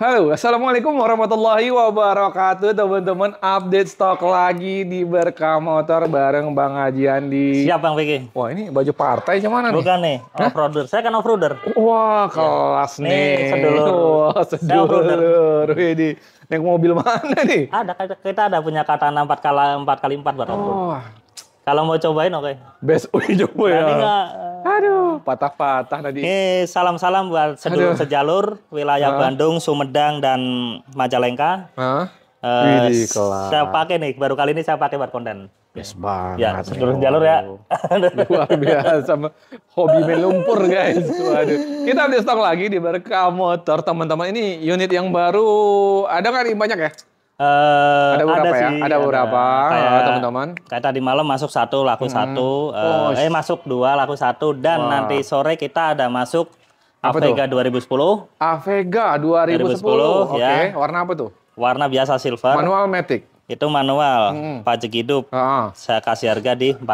Halo, Assalamualaikum warahmatullahi wabarakatuh teman-teman. Update stok lagi di Berkah Motor bareng Bang Haji Andi. Siap Bang Vicky. Wah ini baju partai cuman nih? Bukan nih, off-roader. Saya kan off-roader. Wah iya. kelas ya. nih. Nih sedulur. Wah sedulur. Ini naik mobil mana nih? Ada, kita ada punya kata 4 kali 4 kali 4 buat Oh, kalau mau cobain oke. Okay. Best Ui coba ya. Gak, Aduh, patah-patah tadi. Eh, salam-salam buat sedulur Aduh. sejalur wilayah uh. Bandung, Sumedang dan Majalengka. Heeh. Uh, eh, Widih, saya pakai nih, baru kali ini saya pakai buat konten. Yes ya, banget. Ya, seluruh jalur ya. Luar biasa. Hobi main lumpur guys. Waduh. Kita di stok lagi di Berkah Motor. Teman-teman ini unit yang baru ada kan banyak ya? Uh, ada beberapa ada ya? sih, Ada beberapa teman-teman. Kayak, kayak tadi malam masuk satu laku hmm. satu, eh, oh, uh, eh masuk dua laku satu dan Wah. nanti sore kita ada masuk apa Avega tuh? 2010. Avega 2010. 2010 Oke, okay. ya. warna apa tuh? Warna biasa silver. Manual matic. Itu manual, hmm. pajak hidup. Ah. Saya kasih harga di 40.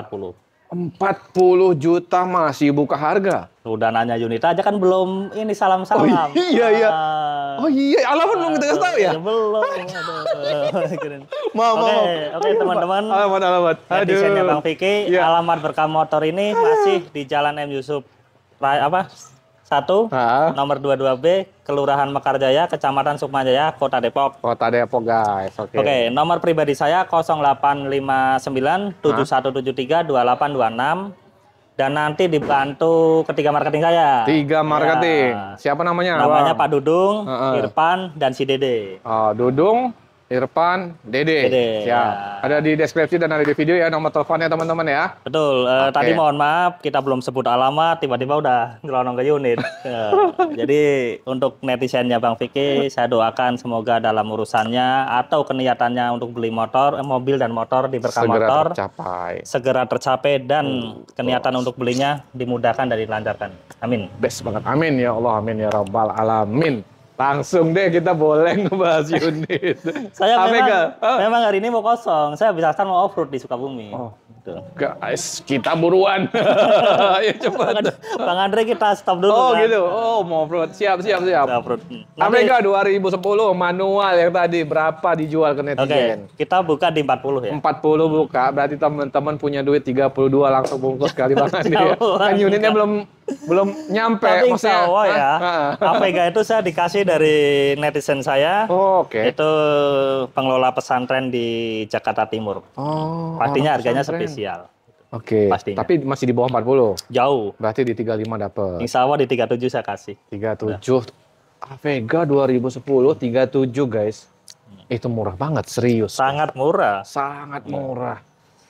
40 juta masih buka harga nanya Yunita aja kan belum ini salam-salam. Oh, iya iya. iya. Ah. Oh iya, alamat belum kita kasih tahu ya? Iya, belum. mau mau. Oke, oke teman-teman. Alamat alamat. Aduh. Bang Vicky, Ya. alamat berkah motor ini masih di Jalan M Yusuf apa? Satu, ha? nomor 22B, Kelurahan Mekarjaya, Kecamatan Sukmajaya, Kota Depok. Kota Depok, guys. Oke. Okay. okay, nomor pribadi saya 0859 7173 2826 dan nanti dibantu ketiga marketing saya. Tiga ya. marketing. Ya. Siapa namanya? Namanya Pak Dudung, uh -uh. Irfan, dan si Dede. Uh, Dudung, Irfan, Dede. Dede. ya. Ya. Ada di deskripsi dan ada di video ya nomor teleponnya teman-teman ya. Betul. Uh, Tadi mohon maaf kita belum sebut alamat, tiba-tiba udah ngelonong ke unit. Ya. jadi untuk netizennya Bang Vicky, saya doakan semoga dalam urusannya atau keniatannya untuk beli motor, eh, mobil dan motor di berkah segera motor tercapai. segera tercapai dan hmm, keniatan oh. untuk belinya dimudahkan dan dilancarkan. Amin. Best banget. Amin ya Allah, amin ya Rabbal alamin. Langsung deh kita boleh ngebahas unit. saya Sampai memang, oh. memang hari ini mau kosong. Saya bisa asar mau off-road di Sukabumi. Oh. Gitu. Guys, kita buruan. ya cepat. Bang Andre kita stop dulu. Oh kan? gitu. Oh mau fraud. Siap siap siap. Hmm. Nah, fraud. Amerika 2010 manual yang tadi berapa dijual ke netizen? Okay. Kita buka di 40 ya. 40 buka. Berarti teman-teman punya duit 32 langsung bungkus kali Bang Andre. kan unitnya belum belum nyampe Tapi maksudnya. ya. Ah, ah, ah. Apega ya, itu saya dikasih dari netizen saya. Oh, oke. Okay. Itu pengelola pesantren di Jakarta Timur. Oh. artinya oh, harganya pesantren finansial. Oke. Okay. Tapi masih di bawah 40. Jauh. Berarti di 35 dapat. Insya Allah di 37 saya kasih. 37. Nah. Avega 2010 37 guys. Hmm. Itu murah banget serius. Sangat murah. Sangat hmm. murah.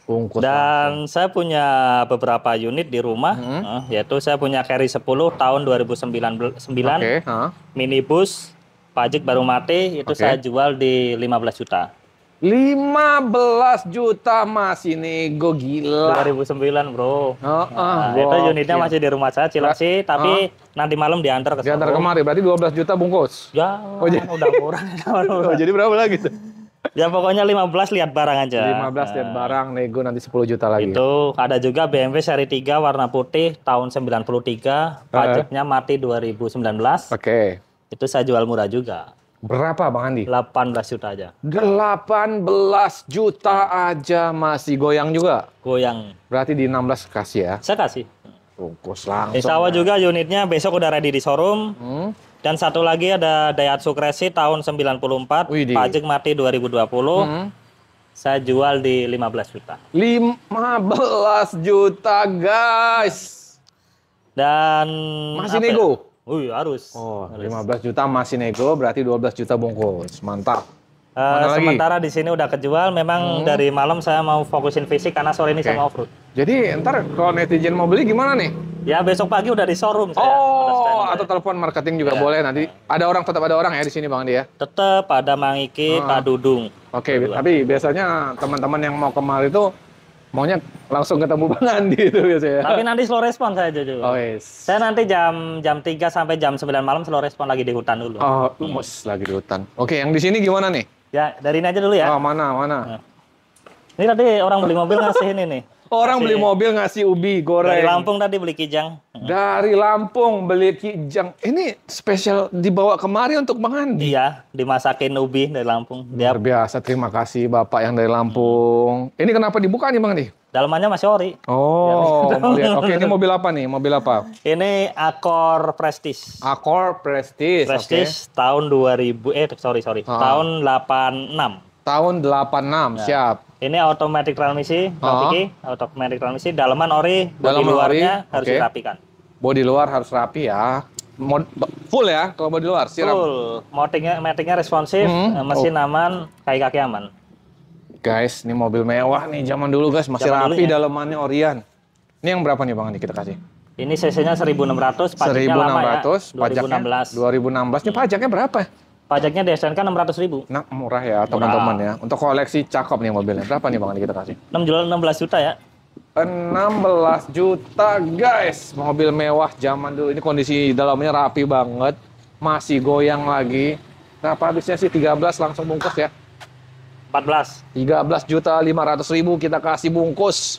Bungkus Dan langsung. saya punya beberapa unit di rumah, hmm. Eh, yaitu saya punya carry 10 tahun 2009 okay. huh? minibus pajak baru mati itu okay. saya jual di 15 juta. 15 juta masih nego gila. 2009 bro. Oh, uh, nah, oh, itu unitnya masih di rumah saya sih. tapi nanti malam diantar ke Diantar kemari, berarti 12 juta bungkus. Ya, oh, jadi... udah murah. oh, jadi berapa lagi tuh? Ya pokoknya 15 lihat barang aja. 15 belas lihat nah. barang, nego nanti 10 juta lagi. Itu ada juga BMW seri 3 warna putih tahun 93, pajaknya mati 2019. Oke. Okay. Itu saya jual murah juga. Berapa Bang Andi? 18 juta aja. 18 juta aja masih goyang juga? Goyang. Berarti di 16 kasih ya? Saya kasih. Rungkus langsung. Insya Allah ya. juga unitnya besok udah ready di showroom. Hmm. Dan satu lagi ada Daihatsu Kresi tahun 94. Widi. Pajak mati 2020. Hmm. Saya jual di 15 juta. 15 juta guys. Dan masih ya? nego. Wih, harus. Oh, harus. 15 juta masih nego, berarti 12 juta bungkus. Mantap. Uh, sementara di sini udah kejual, memang hmm. dari malam saya mau fokusin fisik karena sore ini okay. saya mau off-road. Jadi ntar kalau netizen mau beli gimana nih? Ya besok pagi udah di showroom. Saya. Oh, atau telepon marketing juga ya. boleh nanti. Ada orang tetap ada orang ya di sini bang dia. Ya? Tetap ada Mang Iki, ada Pak Dudung. Oke, okay, tapi biasanya teman-teman yang mau kemari itu maunya langsung ketemu Bang Andi itu biasanya. Tapi nanti slow respon saya dulu. Oh, yes. Saya nanti jam jam 3 sampai jam 9 malam slow respon lagi di hutan dulu. Oh, hmm. lagi di hutan. Oke, yang di sini gimana nih? Ya, dari ini aja dulu ya. Oh, mana, mana. Nah. Ini tadi orang beli mobil ngasih ini nih. Orang beli mobil ngasih ubi goreng. Dari Lampung tadi beli kijang. Hmm. Dari Lampung beli kijang. Ini spesial dibawa kemari untuk Bang Andi. Iya, dimasakin ubi dari Lampung. Dia... Luar biasa, terima kasih Bapak yang dari Lampung. Hmm. Ini kenapa dibuka nih Bang Andi? Dalamannya masih Ori. Oh, Oke, ini mobil apa nih? Mobil apa? Ini Akor Prestige. Akor Prestige. Prestige okay. tahun 2000 eh sorry sorry, ah. tahun 86. Tahun 86, ya. siap. Ini automatic transmisi, oh. Ah. Rafiki, automatic transmisi, daleman ori, daleman luarnya ori. harus okay. dirapikan. Body luar harus rapi ya. Mod, full ya kalau body luar siram. Full. Motingnya, mountingnya responsif, hmm. Eh, mesin oh. aman, kaki-kaki aman. Guys, ini mobil mewah nih zaman dulu guys, masih zaman rapi ya. dalemannya dalamannya orian. Ini yang berapa nih Bang Andi kita kasih? Ini CC-nya 1600, pajaknya 1600, lama ya. 2016. Pajaknya 2016. Ini pajaknya berapa? Pajaknya di SNK 600 ribu. Nah, murah ya teman-teman ya. Untuk koleksi cakep nih mobilnya. Berapa nih Bang kita kasih? 6 juta 16 juta ya. 16 juta guys. Mobil mewah zaman dulu. Ini kondisi dalamnya rapi banget. Masih goyang lagi. Nah, habisnya sih 13 langsung bungkus ya. 14. 13 juta 500 ribu kita kasih bungkus.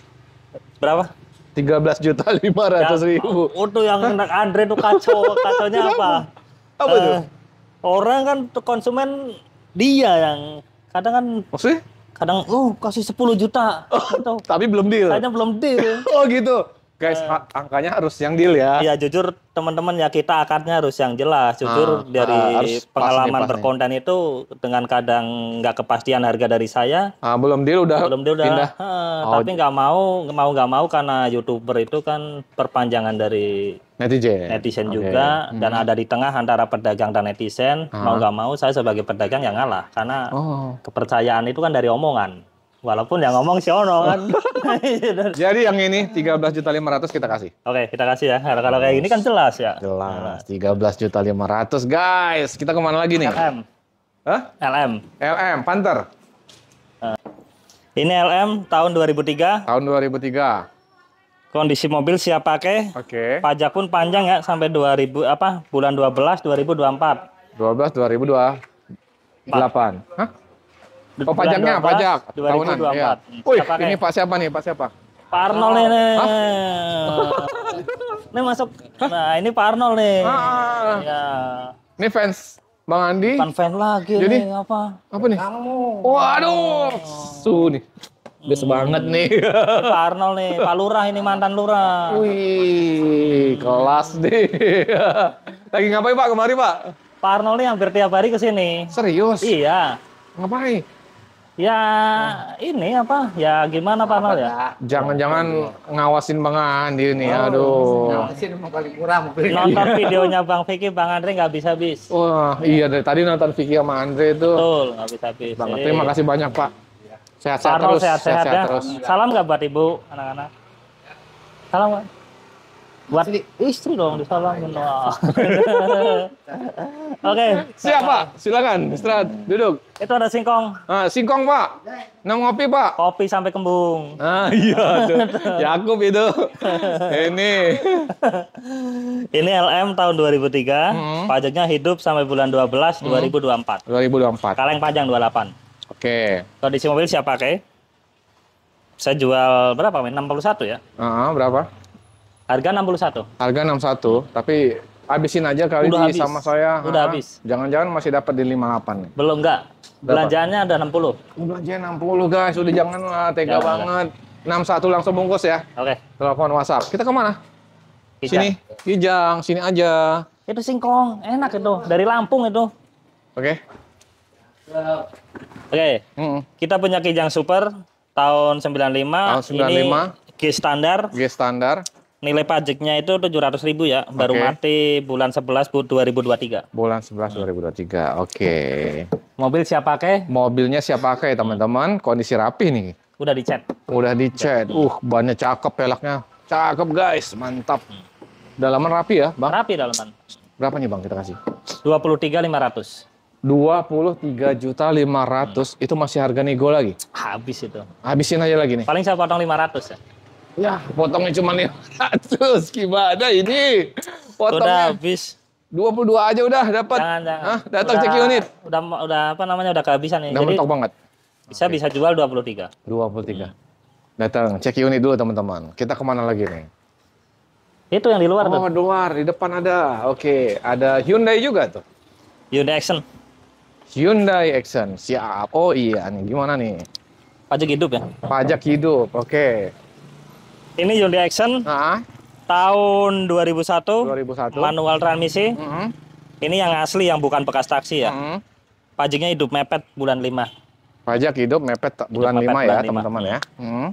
Berapa? 13 juta 500 ya, ribu. Untuk yang oh, Andre tuh kacau. Kacaunya apa? Apa uh, orang kan konsumen dia yang kadang kan maksudnya kadang oh kasih 10 juta oh, atau gitu. tapi belum deal. Kadang belum deal. oh gitu. Guys, uh, angkanya harus yang deal ya. Iya jujur teman-teman ya kita akarnya harus yang jelas. Jujur uh, dari uh, pengalaman nih, berkonten itu dengan kadang nggak kepastian harga dari saya. Ah, belum deal udah. Belum deal udah. Pindah. Uh, oh. Tapi nggak mau mau nggak mau karena youtuber itu kan perpanjangan dari netizen netizen okay. juga hmm. dan ada di tengah antara pedagang dan netizen ah. mau nggak mau saya sebagai pedagang yang ngalah karena oh. kepercayaan itu kan dari omongan Walaupun yang ngomong si Ono kan. Jadi yang ini 13 juta 500 kita kasih. Oke, kita kasih ya. Kalau nah, kalau kayak gini kan jelas ya. Jelas. 13 juta 500 guys. Kita kemana lagi nih? LM. Hah? LM. LM, Panther. Eh. Ini LM tahun 2003. Tahun 2003. Kondisi mobil siap pakai. Oke. Okay. Pajak pun panjang ya sampai 2000 apa? Bulan 12 2024. 12 2002. 8. Hah? Oh pajaknya apa pajak 2024. Tahunan, iya. ya. Wih, ini Pak siapa nih? Pak siapa? Pak Arnold oh. Ah. Nih ah. ini masuk. Nah, ini Pak Arnold nih. Ah. Ya. Ini fans Bang Andi. Bukan fan lagi Jadi, nih, apa? Apa nih? Kamu. Waduh. Oh. Su nih. Bes hmm. banget nih. Pak Arnold nih, Pak Lurah ini mantan Lurah. Wih, kelas deh. Lagi ngapain Pak kemari Pak? Pak Arnold nih hampir tiap hari ke sini. Serius? Iya. Ngapain? Ya oh. ini apa? Ya gimana Pak Mal ya? Jangan-jangan ngawasin Bang Andi ini, oh, aduh. Ngawasin mau paling kurang. Nonton videonya Bang Vicky, Bang Andre nggak bisa habis. Wah iya. iya dari tadi nonton Vicky sama Andre itu. Betul, nggak bisa habis. Bang, Andre, terima iya. kasih banyak Pak. Sehat-sehat terus. Ya. Sehat-sehat ya. Terus. Salam nggak buat Ibu, anak-anak? Salam Pak buat istri, istri dong disalamin wah iya. oke siap pak silakan istirahat duduk itu ada singkong ah singkong pak Nongopi kopi pak kopi sampai kembung ah iya tuh Yakub itu ini ini LM tahun 2003 hmm. pajaknya hidup sampai bulan 12 2024 2024 kaleng panjang 28 oke kondisi mobil siapa pakai saya jual berapa men 61 ya uh -huh, berapa Harga 61. Harga 61, tapi habisin aja kali ini sama saya. Udah ha? habis. Jangan-jangan masih dapat di 58 nih. Belum enggak. Belanjaannya ada 60. Belanjaannya 60 guys, udah jangan lah tega Jangan. banget. 61 langsung bungkus ya. Oke. Okay. Telepon WhatsApp. Kita kemana? Kijang. Sini, Kijang, sini aja. Itu singkong, enak itu. Dari Lampung itu. Oke. Okay. Oke. Okay. Mm -mm. Kita punya Kijang Super tahun 95. Tahun 95. Ini G standar. G standar nilai pajaknya itu tujuh ratus ribu ya baru okay. mati bulan 11 2023 bulan 11 2023 oke mobil siapa pakai mobilnya siapa pakai teman-teman kondisi rapi nih udah dicat udah dicat uh banyak cakep pelaknya cakep guys mantap dalaman rapi ya bang rapi dalaman berapa nih bang kita kasih 23.500 23 juta 500 hmm. itu masih harga nego lagi habis itu habisin aja lagi nih paling saya potong lima ratus ya Ya, potongnya cuma 500. Gimana ini? Potongnya. Udah habis. 22 aja udah dapat. Jangan, Hah, datang cek unit. Udah udah apa namanya? Udah kehabisan ya. Udah Jadi, mentok banget. Bisa okay. bisa jual 23. 23. Hmm. Datang cek unit dulu teman-teman. Kita kemana lagi nih? Itu yang di luar oh, tuh. di luar, di depan ada. Oke, okay. ada Hyundai juga tuh. Hyundai Accent. Hyundai Accent. Siap. Oh iya nih, gimana nih? Pajak hidup ya? Pajak hidup. Oke. Okay. Ini Hyundai Accent. Nah. Tahun 2001. 2001. Manual transmisi. Mm -hmm. Ini yang asli yang bukan bekas taksi ya. Mm -hmm. Pajaknya hidup mepet bulan 5. Pajak hidup mepet bulan hidup 5 mepet ya, teman-teman ya. Mm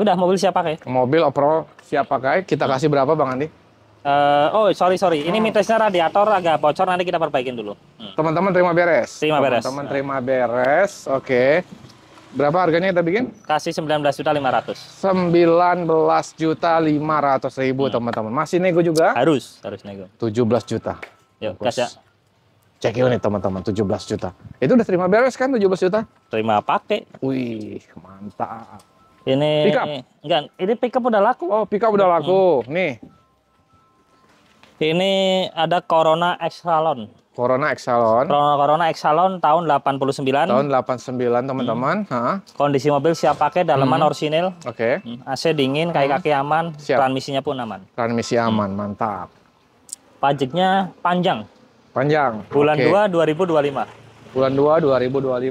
Udah mobil siapa pakai? Mobil overall siapa pakai. Kita kasih berapa Bang Andi? Uh, oh sorry sorry, ini hmm. mitosnya radiator agak bocor nanti kita perbaikin dulu. Mm. Teman-teman terima beres. Terima Teman -teman beres. Teman-teman terima beres, oke. Okay. Berapa harganya kita bikin? Kasih 19 juta 500. 19 juta 500 ribu hmm. teman-teman. Masih nego juga? Harus, harus nego. 17 juta. Yuk, kasih ya. Cek nih teman-teman, 17 juta. Itu udah terima beres kan 17 juta? Terima pakai. Wih, mantap. Ini pickup. Enggak, ini pickup udah laku. Oh, pickup udah hmm. laku. Hmm. Nih. Ini ada Corona Extra Extralon. Corona Exalon. Corona, Corona Exalon tahun 89. Tahun 89 teman-teman. Hmm. Kondisi mobil siap pakai, dalaman hmm. orsinil. Oke. Okay. Hmm. AC dingin, kaki-kaki hmm. aman, siap. transmisinya pun aman. Transmisi hmm. aman, hmm. mantap. Pajaknya panjang. Panjang. Bulan okay. 2 2025. Bulan 2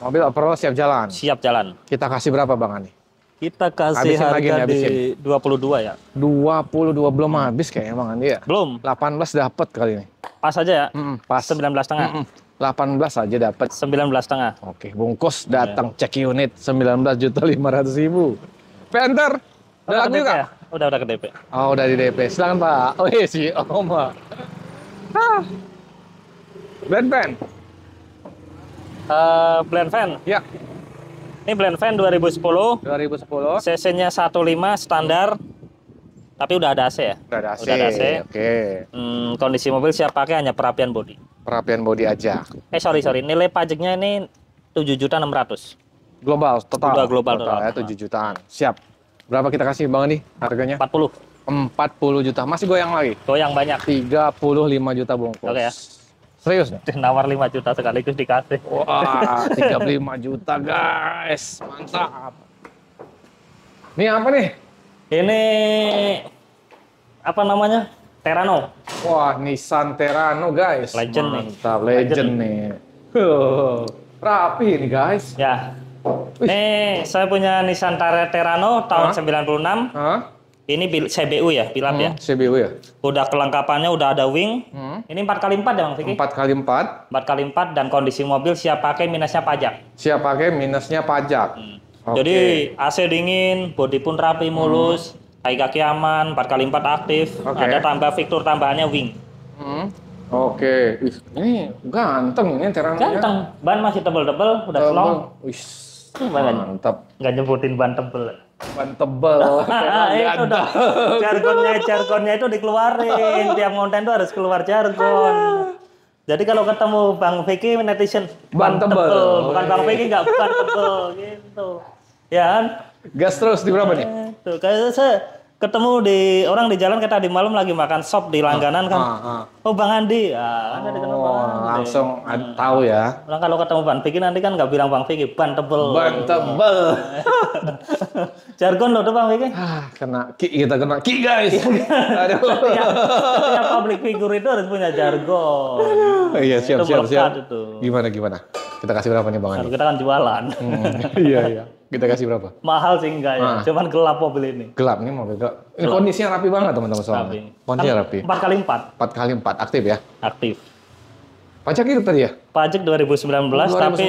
2025. Mobil overall siap jalan. Siap jalan. Kita kasih berapa Bang Ani? Kita kasih habisin harga lagi, di habisin. 22 ya. 22 belum hmm. habis kayaknya Bang Andi ya. Belum. 18 dapat kali ini. Pas aja ya. Mm -mm, pas. 19 setengah. Mm -mm. 18 aja dapat. 19 setengah. Oke, bungkus datang yeah. cek unit 19 juta 500 ribu. Penter, udah laku juga? Ya? Udah, udah ke DP. Oh, udah di DP. Silakan Pak. Oh iya sih, oh Pak. Ah. Blend fan. Uh, eh, blend fan? Ya. Yeah. Ini blend fan 2010. 2010. CC-nya 15 standar. Tapi udah ada AC ya? Udah ada AC. AC. Oke. Hmm, kondisi mobil siap pakai hanya perapian bodi. Perapian bodi aja. Eh sorry sorry, nilai pajaknya ini tujuh juta enam ratus. Global total. Udah global total. total. Ya, 7 jutaan. Siap. Berapa kita kasih Bang nih harganya? 40. 40 juta. Masih goyang lagi. Goyang banyak. 35 juta bungkus. Oke ya. Serius? Nawar 5 juta sekaligus dikasih. Wah, 35 juta guys. Mantap. Ini apa nih? Ini apa namanya? Terano. Wah, Nissan Terano guys. Legend Mantap, nih. legend, legend nih. Huh, rapi ini guys. Ya. Wih. Nih, saya punya Nissan Terano tahun Hah? 96. Hah? Ini CBU ya, pilap ya? hmm, ya? CBU ya. Udah kelengkapannya udah ada wing. Hmm. Ini empat kali empat ya Bang Vicky? Empat kali empat. Empat kali empat dan kondisi mobil siap pakai minusnya pajak. Siap pakai minusnya pajak. Hmm. Okay. Jadi AC dingin, bodi pun rapi hmm. mulus, hmm. kaki aman, kali kali empat aktif, okay. ada tambah fitur tambahannya wing. Hmm. Oke, okay. ini ganteng ini terang. Ganteng, ban masih tebel-tebel, udah selong. Wih, mantap. Gak nyebutin ban tebel ban tebel, kan dah. jargonnya jargonnya itu dikeluarin tiap konten tuh harus keluar jargon. Jadi kalau ketemu Bang Vicky netizen ban, tebel. bukan Bang Vicky nggak ban tebel gitu. Ya kan? Gas terus di berapa nih? Tuh kayak saya ketemu di orang di jalan kita di malam lagi makan sop di langganan kan. Ah, ah, ah. Oh Bang Andi, ah, oh, Bang langsung hmm. tahu ya. Orang kalau ketemu Bang Vicky nanti kan nggak bilang Bang Vicky, ban tebel. Ban tebel. Jargon loh tuh Bang Vicky. Ah, kena ki kita kena ki guys. Iya. Aduh. setiap, setiap public figure itu harus punya jargon. Oh, iya siap siap siap. Itu. Gimana gimana? Kita kasih berapa nih Bang Andi? Kita kan jualan. Hmm, iya iya. Kita kasih berapa? Mahal sih enggak ya, ah. cuman gelap mobil ini. Gelap nih mobil gelap. Ini gelap. kondisinya rapi banget teman-teman soalnya. Rapi. Kondisinya kan rapi. 4 kali 4. 4 kali 4 aktif ya? Aktif. Pajak itu tadi ya? Pajak 2019, 2019. tapi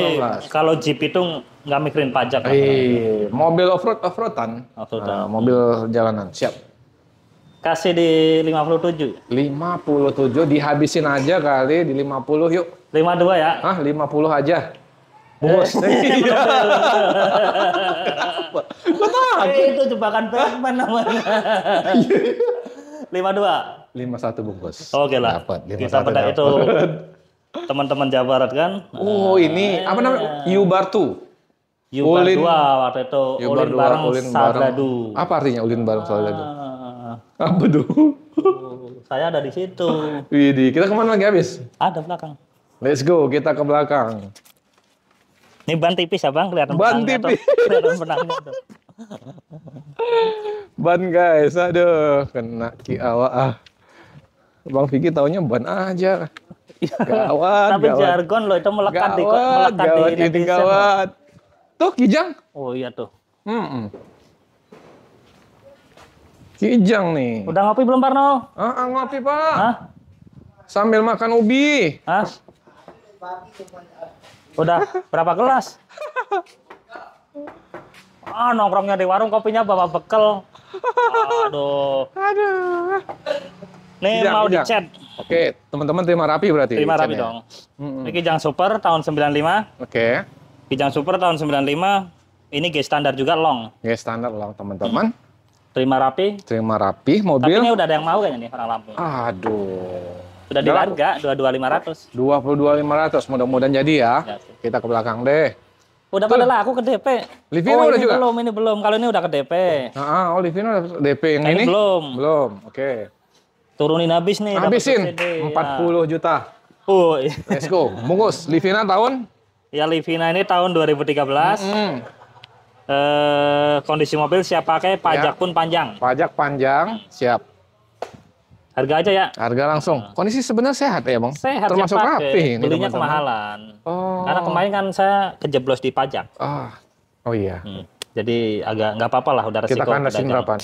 kalau Jeep itu nggak mikirin pajak. Iya, mobil off-road, off-roadan. Off nah, mobil jalanan, siap. Kasih di 57. 57, dihabisin aja kali di 50 yuk. 52 ya? Hah, 50 aja. Bos. Kenapa? Iya. Kenapa? Iya. Eh, itu jebakan Batman namanya. Lima dua. Lima satu bung bos. Oke okay lah. Dapat. Kita pada itu teman-teman Jawa Barat kan. Oh ini eh. apa namanya? Yubartu. Yubar Ulin, dua waktu itu Ulin barang bareng Apa artinya Ulin bareng Sadadu? Ah. Apa tuh? Oh, saya ada di situ. Widih, kita kemana lagi habis? Ada belakang. Let's go, kita ke belakang. Ini ban tipis ya Bang, kelihatan ban tipis. kelihatan benangnya tuh. ban guys, aduh kena ki awak ah. Bang Vicky taunya ban aja. Gawat, Tapi gawat. jargon loh itu melekat gawat, di melekat gawat, di netizen. Gawat. Loh. Tuh Kijang. Oh iya tuh. Mm -mm. Kijang nih. Udah ngopi belum Parno? Ah, ah ngopi Pak. Hah? Sambil makan ubi. Hah? Udah berapa gelas? Ah, nongkrongnya di warung kopinya bawa bekel. Aduh. Aduh. Nih mau di dicat. Oke, teman-teman terima rapi berarti. Terima rapi ya. dong. Mm -mm. Ini Kijang Super tahun 95. Oke. Kijang Super tahun 95. Ini G standar juga long. G standar long, teman-teman. Terima rapi. Terima rapi mobil. Tapi ini udah ada yang mau kayaknya nih orang Lampung. Aduh. Sudah di harga dua dua lima ratus. Dua puluh dua lima ratus. Mudah-mudahan jadi ya. ya Kita ke belakang deh. Udah udahlah pada laku ke DP. Livino oh, udah juga. Belum ini belum. Kalau ini udah ke DP. Ah, oh Livino udah DP yang ini, ini? Belum. Belum. Oke. Okay. Turunin habis nih. Habisin. Ya. Empat puluh ya. juta. Oh. Let's go. Bungkus. Livina tahun? Ya Livina ini tahun 2013. Mm -hmm. Eh, kondisi mobil siap pakai, pajak ya. pun panjang. Pajak panjang, siap. Harga aja ya. Harga langsung. Nah. Kondisi sebenarnya sehat ya, Bang? Sehat. Ya, Termasuk ya, rapi. Belinya teman -teman. kemahalan. Oh. Karena kemarin kan saya kejeblos di pajak. Oh, Oh iya. Hmm. Jadi agak nggak apa-apa lah udah resiko. Kita kan resiko berapa?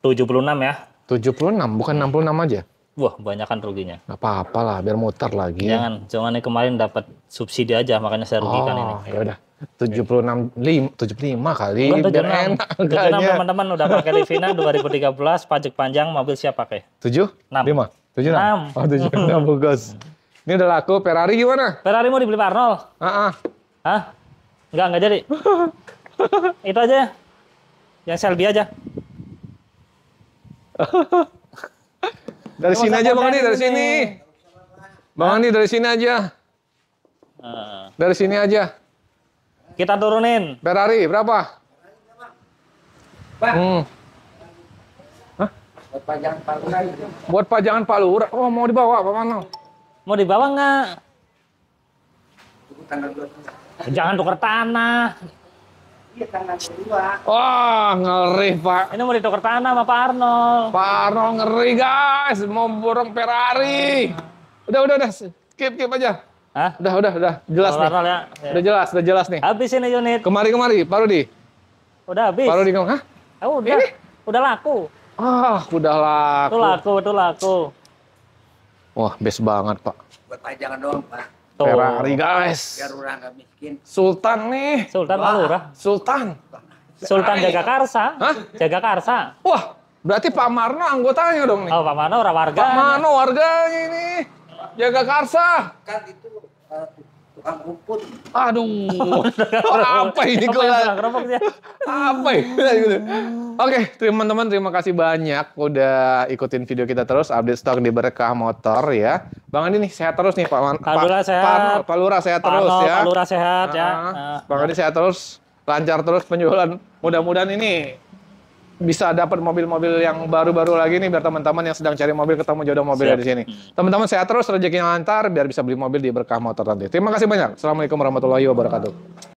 76 ya. 76 bukan 66 aja. Wah, banyak kan ruginya. Gak apa-apa lah, biar muter lagi. Jangan, jangan kemarin dapat subsidi aja, makanya saya rugikan oh, ini. Oh, udah. 76 lima, 75 kali biar enak teman-teman udah pakai Livina 2013 pajak panjang mobil siap pakai 7 6 5 7 6, 6. oh 7 6 bagus ini udah laku Ferrari gimana Ferrari mau dibeli Pak Arnold uh -uh. Hah? enggak enggak jadi itu aja yang Shelby aja dari sini aja Bang Andi dari sini Bang Andi dari sini aja nah. dari sini aja kita turunin. Ferrari berapa? Pak. Hmm. Buat pajangan Pak Lurah. itu. Buat pajangan Pak Oh, mau dibawa Pak Mano. Mau dibawa nggak? Jangan tukar tanah. Iya tanah kedua. Wah, ngeri Pak. Ini mau ditukar tanah sama Pak Arnold. Pak Arnold ngeri guys, mau borong Ferrari. Udah, udah, udah. Skip, skip aja. Hah? Udah, udah, udah. Jelas roll, nih. Roll, ya. Udah ya. jelas, udah jelas nih. Habis ini unit. Kemari-kemari, Parodi. Udah habis. Parodi kamu, hah? Oh, udah. Ini? Udah laku. Ah, udah laku. Itu laku, itu laku. Wah, best banget, Pak. Buat pajangan doang, Pak. Tuh. Ferrari, guys. Biar orang nggak miskin. Sultan nih. Sultan Wah. lurah. Sultan. Sultan Ferrari. Jaga Karsa. Hah? Jaga Karsa. Wah, berarti Pak Marno anggotanya dong nih. Oh, Pak Marno orang warga. Pak Marno warganya ini. Jaga karsa. Kan itu uh, tukang rumput. Aduh. apa ini gelas? apa ini? Ya? Gitu. Oke, okay, teman-teman terima kasih banyak udah ikutin video kita terus update stok di Berkah Motor ya. Bang Andi nih sehat terus nih Pak. Man, Pak Lura sehat. Pak, pa Lura sehat terus ya. Pak Lura sehat ya. Bang ah, ah. ah. Andi sehat terus lancar terus penjualan. Mudah-mudahan ini bisa dapat mobil-mobil yang baru-baru lagi nih biar teman-teman yang sedang cari mobil ketemu jodoh mobil di sini. Hmm. Teman-teman sehat terus rezekinya lancar biar bisa beli mobil di Berkah Motor nanti. Terima kasih banyak. Assalamualaikum warahmatullahi wabarakatuh.